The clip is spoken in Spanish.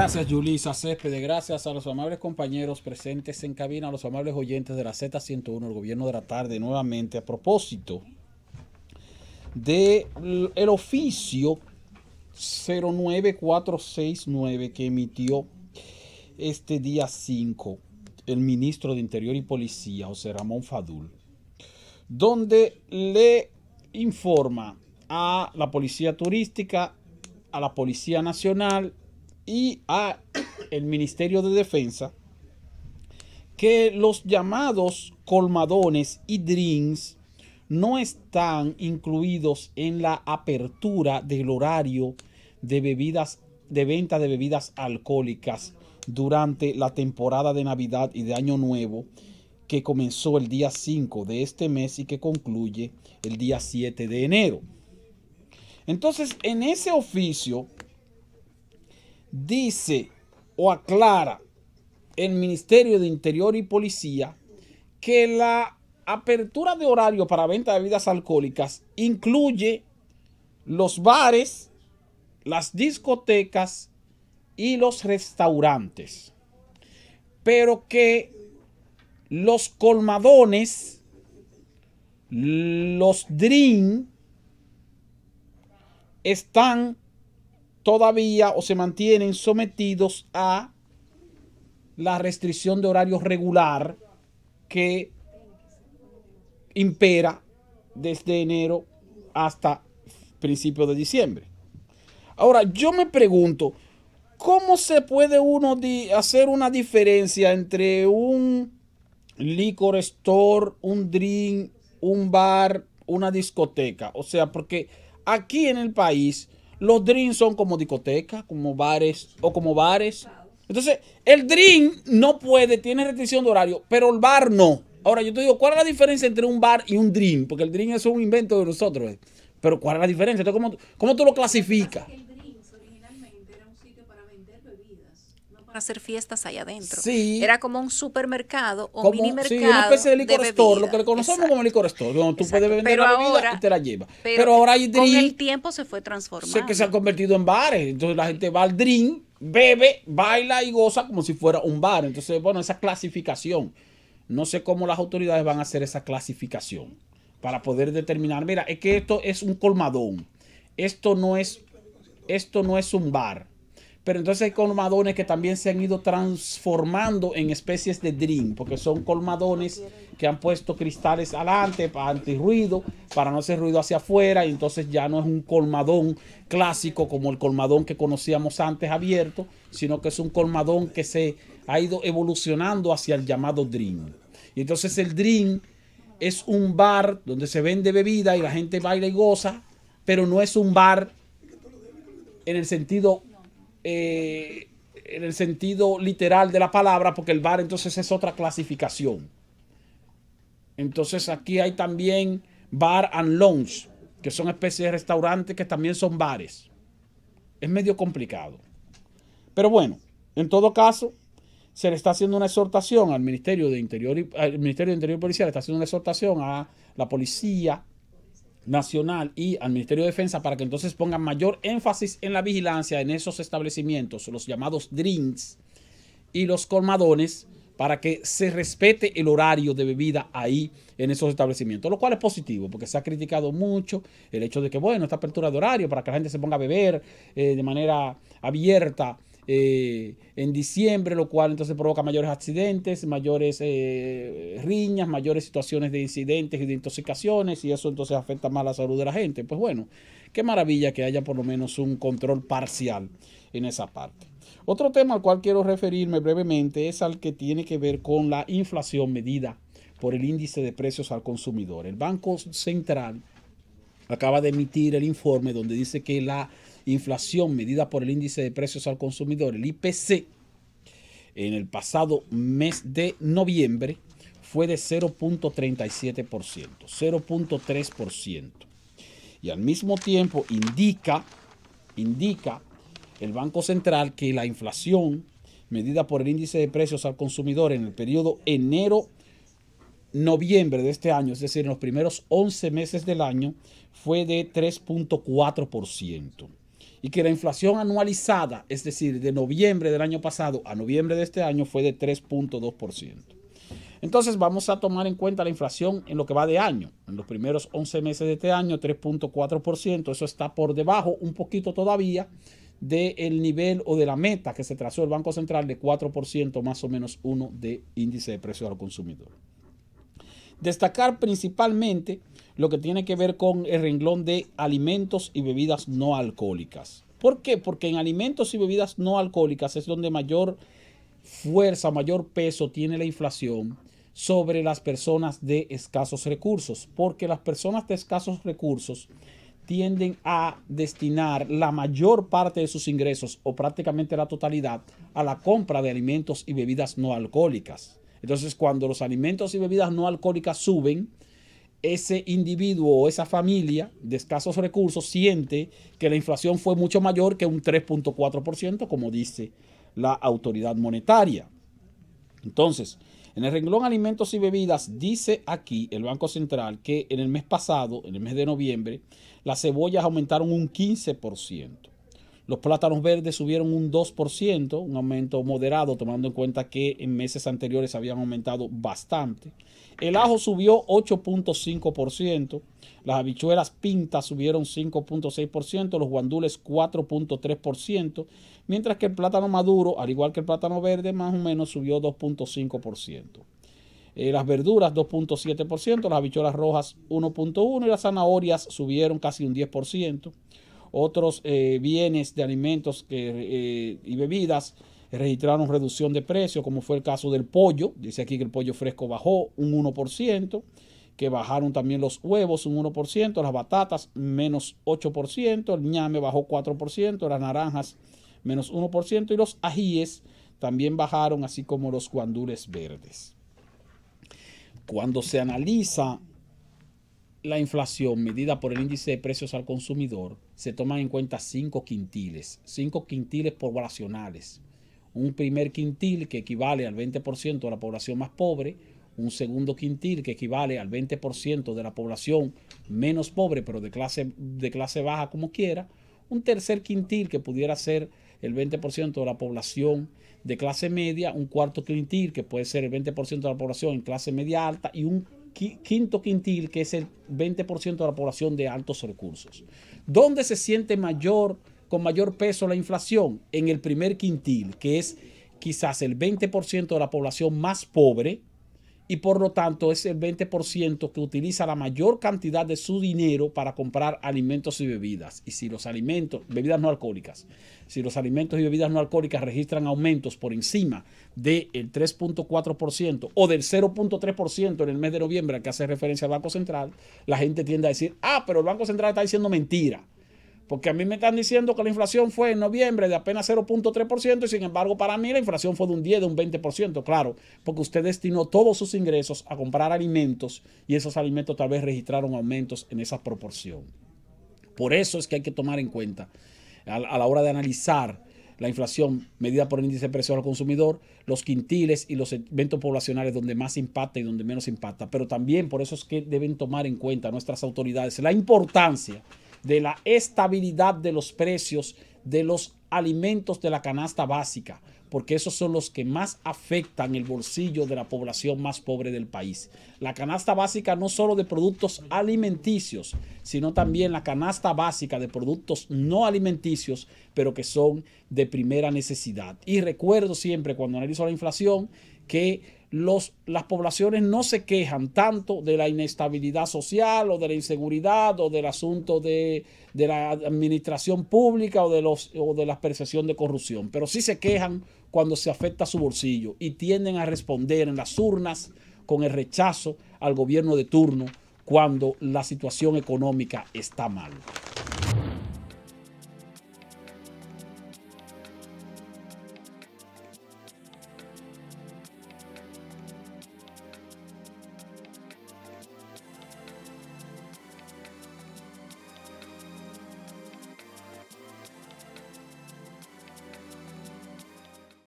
Gracias, Julisa Céspedes. Gracias a los amables compañeros presentes en cabina, a los amables oyentes de la Z101, el gobierno de la tarde, nuevamente a propósito de oficio 09469 que emitió este día 5 el ministro de Interior y Policía, José Ramón Fadul, donde le informa a la Policía Turística, a la Policía Nacional, y a el Ministerio de Defensa que los llamados colmadones y drinks no están incluidos en la apertura del horario de bebidas de venta de bebidas alcohólicas durante la temporada de Navidad y de Año Nuevo que comenzó el día 5 de este mes y que concluye el día 7 de enero. Entonces, en ese oficio dice o aclara el Ministerio de Interior y Policía que la apertura de horario para venta de bebidas alcohólicas incluye los bares, las discotecas y los restaurantes. Pero que los colmadones, los drink, están todavía o se mantienen sometidos a la restricción de horario regular que impera desde enero hasta principios de diciembre. Ahora, yo me pregunto, ¿cómo se puede uno hacer una diferencia entre un licor store, un drink, un bar, una discoteca? O sea, porque aquí en el país los dreams son como discotecas, como bares o como bares. Entonces, el dream no puede, tiene restricción de horario, pero el bar no. Ahora, yo te digo, ¿cuál es la diferencia entre un bar y un dream? Porque el dream es un invento de nosotros. Eh. Pero ¿cuál es la diferencia? ¿cómo, cómo tú lo clasificas? hacer fiestas allá adentro. Sí. Era como un supermercado o mini mercado. Sí, una especie de licor lo que le conocemos como licor store, donde tú puedes vender pero la bebida y te la llevas. Pero, ahora hay Con el tiempo se fue transformando. Sé que se ha convertido en bares, entonces la gente va al drink, bebe, baila y goza como si fuera un bar. Entonces, bueno, esa clasificación. No sé cómo las autoridades van a hacer esa clasificación para poder determinar, mira, es que esto es un colmadón. Esto no es esto no es un bar pero entonces hay colmadones que también se han ido transformando en especies de dream, porque son colmadones que han puesto cristales adelante para antirruido, para no hacer ruido hacia afuera, y entonces ya no es un colmadón clásico como el colmadón que conocíamos antes abierto, sino que es un colmadón que se ha ido evolucionando hacia el llamado dream. Y entonces el dream es un bar donde se vende bebida y la gente baila y goza, pero no es un bar en el sentido eh, en el sentido literal de la palabra, porque el bar entonces es otra clasificación. Entonces aquí hay también bar and lounge, que son especies de restaurantes que también son bares. Es medio complicado. Pero bueno, en todo caso, se le está haciendo una exhortación al Ministerio de Interior, y, al Ministerio de Interior Policial, le está haciendo una exhortación a la policía, Nacional y al Ministerio de Defensa para que entonces pongan mayor énfasis en la vigilancia en esos establecimientos, los llamados drinks y los colmadones, para que se respete el horario de bebida ahí en esos establecimientos, lo cual es positivo, porque se ha criticado mucho el hecho de que, bueno, esta apertura de horario para que la gente se ponga a beber eh, de manera abierta eh, en diciembre, lo cual entonces provoca mayores accidentes, mayores eh, riñas, mayores situaciones de incidentes y de intoxicaciones, y eso entonces afecta más la salud de la gente. Pues bueno, qué maravilla que haya por lo menos un control parcial en esa parte. Otro tema al cual quiero referirme brevemente es al que tiene que ver con la inflación medida por el índice de precios al consumidor. El Banco Central acaba de emitir el informe donde dice que la inflación medida por el índice de precios al consumidor, el IPC, en el pasado mes de noviembre fue de 0.37%, 0.3%. Y al mismo tiempo indica, indica el Banco Central que la inflación medida por el índice de precios al consumidor en el periodo enero noviembre de este año, es decir, en los primeros 11 meses del año, fue de 3.4% y que la inflación anualizada, es decir, de noviembre del año pasado a noviembre de este año, fue de 3.2%. Entonces vamos a tomar en cuenta la inflación en lo que va de año. En los primeros 11 meses de este año, 3.4%. Eso está por debajo un poquito todavía del nivel o de la meta que se trazó el Banco Central de 4% más o menos uno de índice de precios al consumidor. Destacar principalmente lo que tiene que ver con el renglón de alimentos y bebidas no alcohólicas. ¿Por qué? Porque en alimentos y bebidas no alcohólicas es donde mayor fuerza, mayor peso tiene la inflación sobre las personas de escasos recursos, porque las personas de escasos recursos tienden a destinar la mayor parte de sus ingresos o prácticamente la totalidad a la compra de alimentos y bebidas no alcohólicas. Entonces, cuando los alimentos y bebidas no alcohólicas suben, ese individuo o esa familia de escasos recursos siente que la inflación fue mucho mayor que un 3.4%, como dice la autoridad monetaria. Entonces, en el renglón alimentos y bebidas dice aquí el Banco Central que en el mes pasado, en el mes de noviembre, las cebollas aumentaron un 15%. Los plátanos verdes subieron un 2%, un aumento moderado, tomando en cuenta que en meses anteriores habían aumentado bastante. El ajo subió 8.5%, las habichuelas pintas subieron 5.6%, los guandules 4.3%, mientras que el plátano maduro, al igual que el plátano verde, más o menos subió 2.5%. Eh, las verduras 2.7%, las habichuelas rojas 1.1% y las zanahorias subieron casi un 10%. Otros eh, bienes de alimentos eh, y bebidas registraron reducción de precio, como fue el caso del pollo. Dice aquí que el pollo fresco bajó un 1%, que bajaron también los huevos un 1%, las batatas menos 8%, el ñame bajó 4%, las naranjas menos 1% y los ajíes también bajaron, así como los guandules verdes. Cuando se analiza la inflación medida por el índice de precios al consumidor, se toman en cuenta cinco quintiles, cinco quintiles poblacionales. Un primer quintil que equivale al 20% de la población más pobre, un segundo quintil que equivale al 20% de la población menos pobre, pero de clase, de clase baja como quiera, un tercer quintil que pudiera ser el 20% de la población de clase media, un cuarto quintil que puede ser el 20% de la población en clase media alta y un quinto quintil, que es el 20% de la población de altos recursos. ¿Dónde se siente mayor, con mayor peso la inflación? En el primer quintil, que es quizás el 20% de la población más pobre, y por lo tanto es el 20% que utiliza la mayor cantidad de su dinero para comprar alimentos y bebidas. Y si los alimentos, bebidas no alcohólicas, si los alimentos y bebidas no alcohólicas registran aumentos por encima del 3.4% o del 0.3% en el mes de noviembre al que hace referencia al Banco Central, la gente tiende a decir, ah, pero el Banco Central está diciendo mentira. Porque a mí me están diciendo que la inflación fue en noviembre de apenas 0.3% y sin embargo para mí la inflación fue de un 10, de un 20%, claro, porque usted destinó todos sus ingresos a comprar alimentos y esos alimentos tal vez registraron aumentos en esa proporción. Por eso es que hay que tomar en cuenta a, la hora de analizar la inflación medida por el índice de precios al consumidor, los quintiles y los eventos poblacionales donde más impacta y donde menos impacta. Pero también por eso es que deben tomar en cuenta nuestras autoridades la importancia de la estabilidad de los precios de los alimentos de la canasta básica, porque esos son los que más afectan el bolsillo de la población más pobre del país. La canasta básica no solo de productos alimenticios, sino también la canasta básica de productos no alimenticios, pero que son de primera necesidad. Y recuerdo siempre cuando analizo la inflación que las poblaciones no se quejan tanto de la inestabilidad social o de la inseguridad o del asunto de, la administración pública o de, los, o de la percepción de corrupción, pero sí se quejan cuando se afecta su bolsillo y tienden a responder en las urnas con el rechazo al gobierno de turno cuando la situación económica está mal.